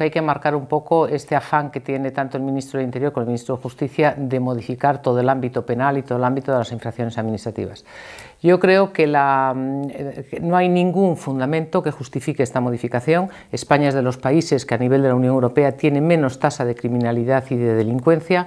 Hay que marcar un poco este afán que tiene tanto el ministro de Interior como el ministro de Justicia de modificar todo el ámbito penal y todo el ámbito de las infracciones administrativas. Yo creo que eh, no hay ningún fundamento que justifique esta modificación. España es de los países que a nivel de la Unión Europea tiene menos tasa de criminalidad y de delincuencia.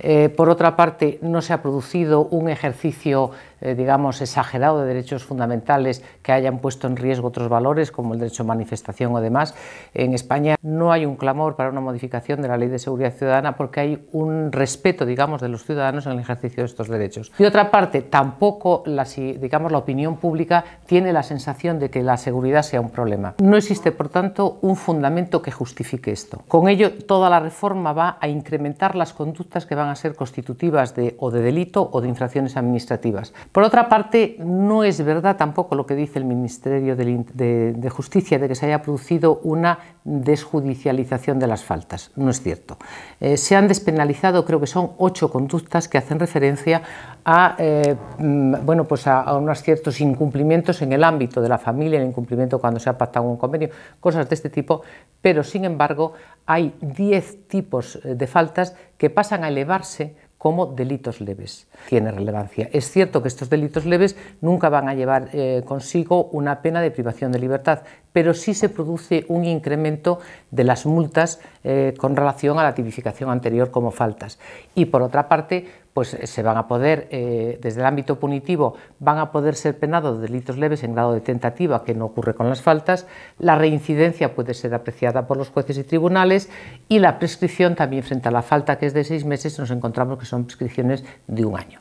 Eh, por otra parte, no se ha producido un ejercicio eh, digamos, exagerado de derechos fundamentales que hayan puesto en riesgo otros valores, como el derecho a manifestación o demás. En España no hay un clamor para una modificación de la Ley de Seguridad Ciudadana porque hay un respeto, digamos, de los ciudadanos en el ejercicio de estos derechos. y otra parte, tampoco la, digamos, la opinión pública tiene la sensación de que la seguridad sea un problema. No existe, por tanto, un fundamento que justifique esto. Con ello, toda la reforma va a incrementar las conductas que van a ser constitutivas de, o de delito o de infracciones administrativas. Por otra parte, no es verdad tampoco lo que dice el Ministerio de, Justicia de que se haya producido una desjudicialización de las faltas. No es cierto. Eh, se han despenalizado, creo que son ocho conductas que hacen referencia a, eh, mm, pues a, unos ciertos incumplimientos en el ámbito de la familia, el incumplimiento cuando se ha pactado un convenio, cosas de este tipo, pero sin embargo hay diez tipos eh, de faltas que pasan a elevarse como delitos leves. Tiene relevancia. Es cierto que estos delitos leves nunca van a llevar eh, consigo una pena de privación de libertad, pero sí se produce un incremento de las multas eh, con relación a la tipificación anterior como faltas. Y por otra parte, pues eh, se van a poder, eh, desde el ámbito punitivo, van a poder ser penados delitos leves en grado de tentativa, que no ocurre con las faltas, la reincidencia puede ser apreciada por los jueces y tribunales y la prescripción también frente a la falta, que es de seis meses, nos encontramos que son prescripciones de un año.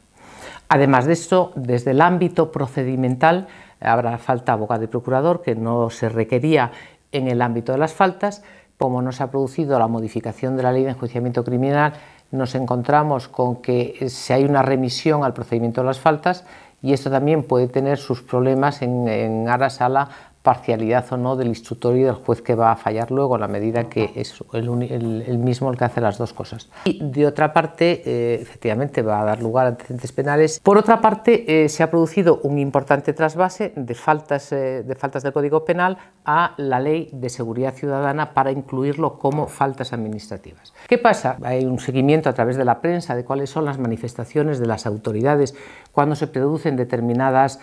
Además de esto, desde el ámbito procedimental, eh, habrá falta abogado y procurador, que no se requería en el ámbito de las faltas, como no se ha producido la modificación de la ley de enjuiciamiento criminal nos encontramos con que eh, si hay una remisión al procedimiento de las faltas y esto también puede tener sus problemas en, en aras parcialidad o no del instructor y del juez que va a fallar luego, a la medida que es el, mismo el que hace las dos cosas. Y de otra parte, eh, efectivamente, va a dar lugar a antecedentes penales. Por otra parte, eh, se ha producido un importante trasvase de faltas, eh, de faltas del Código Penal a la Ley de Seguridad Ciudadana para incluirlo como faltas administrativas. ¿Qué pasa? Hay un seguimiento a través de la prensa de cuáles son las manifestaciones de las autoridades cuando se producen determinadas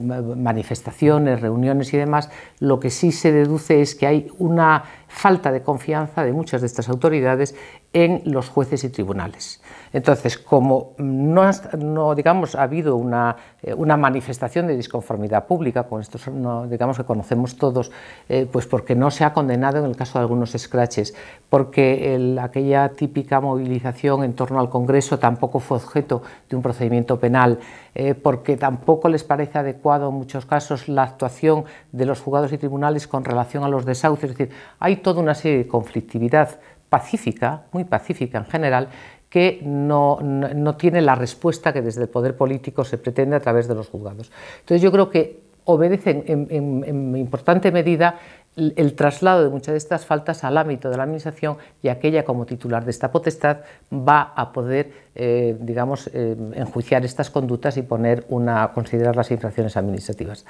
manifestaciones, reuniones y demás, lo que sí se deduce es que hay una falta de confianza de muchas de estas autoridades en los jueces y tribunales. Entonces, como no, digamos, ha habido eh, una, manifestación de disconformidad pública, con esto digamos que conocemos todos, eh, pues porque no se ha condenado en el caso de algunos escraches, porque aquella típica movilización en torno al Congreso tampoco fue objeto de un procedimiento penal, eh, porque tampoco les parece adecuado en muchos casos la actuación de los juzgados y tribunales con relación a los desahucios. Es decir, hay toda una serie de conflictividad pacífica, muy pacífica en general, que no, tiene la respuesta que desde el poder político se pretende a través de los juzgados. Entonces yo creo que obedecen en importante medida el traslado de muchas de estas faltas al ámbito de la Administración y aquella como titular de esta potestad va a poder, eh, digamos, eh, enjuiciar estas conductas y poner una, considerar las infracciones administrativas.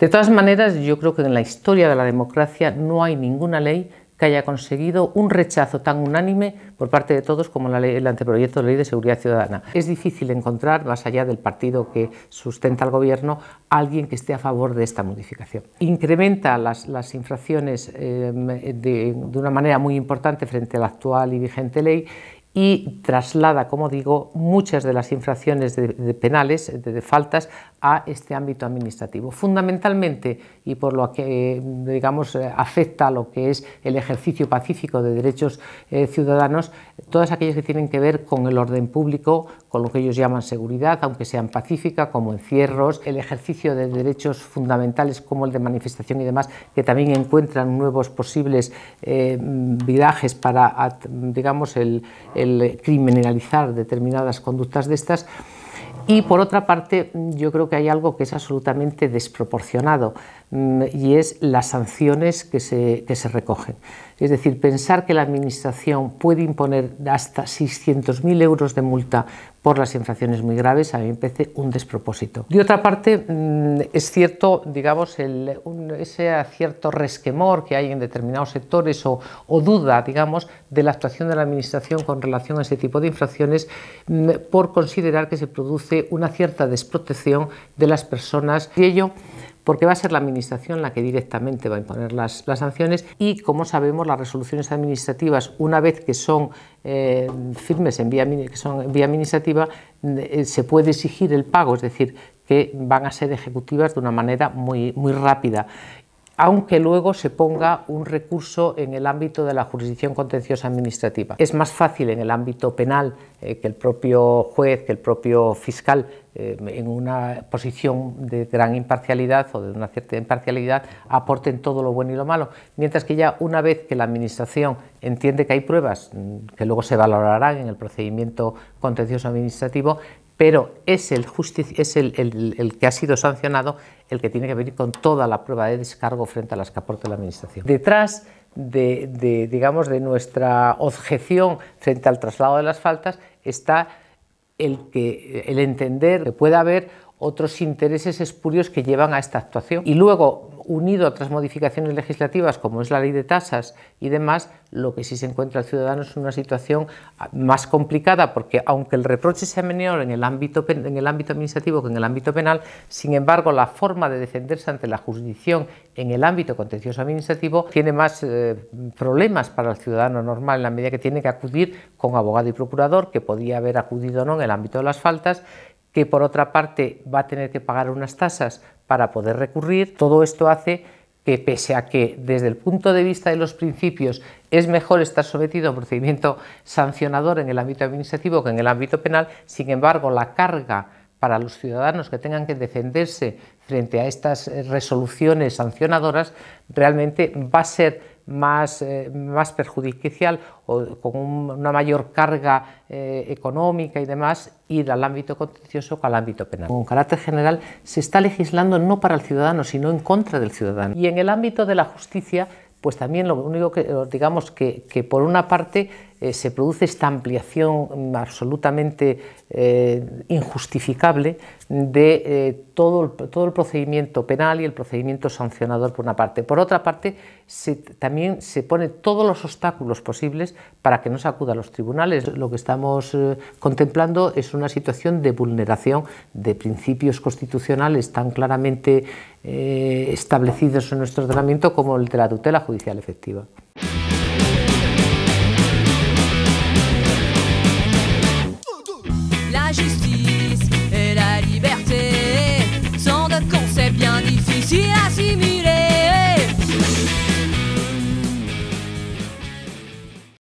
De todas maneras, yo creo que en la historia de la democracia no hay ninguna ley que haya conseguido un rechazo tan unánime por parte de todos como el anteproyecto de ley de seguridad ciudadana. Es difícil encontrar, más allá del partido que sustenta al gobierno, alguien que esté a favor de esta modificación. Incrementa las, las infracciones eh, de, de una manera muy importante frente a la actual y vigente ley y traslada, como digo, muchas de las infracciones de, penales, de, faltas, a este ámbito administrativo. Fundamentalmente, y por lo que, digamos, afecta a lo que es el ejercicio pacífico de derechos eh, ciudadanos, todas aquellas que tienen que ver con el orden público, con lo que ellos llaman seguridad, aunque sean pacífica, como encierros, el ejercicio de derechos fundamentales como el de manifestación y demás, que también encuentran nuevos posibles eh, virajes para, digamos, el el criminalizar determinadas conductas de estas. Y por otra parte, yo creo que hay algo que es absolutamente desproporcionado. Mm, y es las sanciones que se, que se recogen. Es decir, pensar que la Administración puede imponer hasta 600.000 euros de multa por las infracciones muy graves, a mí me parece un despropósito. De otra parte, mm, es cierto, digamos, el, ese cierto resquemor que hay en determinados sectores o, o, duda, digamos, de la actuación de la Administración con relación a ese tipo de infracciones mm, por considerar que se produce una cierta desprotección de las personas. Y ello porque va a ser la Administración la que directamente va a imponer las, sanciones y, como sabemos, las resoluciones administrativas, una vez que son eh, firmes en vía, que son vía administrativa, eh, se puede exigir el pago, es decir, que van a ser ejecutivas de una manera muy, muy rápida aunque luego se ponga un recurso en el ámbito de la jurisdicción contenciosa administrativa. Es más fácil en el ámbito penal eh, que el propio juez, que el propio fiscal, eh, en una posición de gran imparcialidad o de una cierta imparcialidad, aporten todo lo bueno y lo malo, mientras que ya una vez que la Administración entiende que hay pruebas, mm, que luego se valorarán en el procedimiento contencioso administrativo, pero es el, es el, que ha sido sancionado el que tiene que venir con toda la prueba de descargo frente a las que aporta la Administración. Detrás de, digamos, de nuestra objeción frente al traslado de las faltas está el, que, el entender que puede haber otros intereses espurios que llevan a esta actuación. Y luego, unido a otras modificaciones legislativas como es la ley de tasas y demás, lo que sí se encuentra el ciudadano es una situación más complicada porque aunque el reproche sea menor en el ámbito, en el ámbito administrativo que en el ámbito penal, sin embargo la forma de defenderse ante la jurisdicción en el ámbito contencioso administrativo tiene más eh, problemas para el ciudadano normal en la medida que tiene que acudir con abogado y procurador que podía haber acudido o no en el ámbito de las faltas que por otra parte va a tener que pagar unas tasas para poder recurrir. Todo esto hace que pese a que desde el punto de vista de los principios es mejor estar sometido a un procedimiento sancionador en el ámbito administrativo que en el ámbito penal, sin embargo la carga para los ciudadanos que tengan que defenderse frente a estas resoluciones sancionadoras realmente va a ser más, eh, más perjudicial o con una mayor carga eh, económica y demás, ir al ámbito contencioso o al ámbito penal. Con carácter general se está legislando no para el ciudadano, sino en contra del ciudadano. Y en el ámbito de la justicia, pues también lo único que, digamos que, que por una parte eh, se produce esta ampliación mm, absolutamente eh, injustificable de eh, todo, el, procedimiento penal y el procedimiento sancionador por una parte. Por otra parte, también se pone todos los obstáculos posibles para que no se acuda a los tribunales. Lo que estamos contemplando es una situación de vulneración de principios constitucionales tan claramente establecidos en nuestro ordenamiento como el de la tutela judicial efectiva.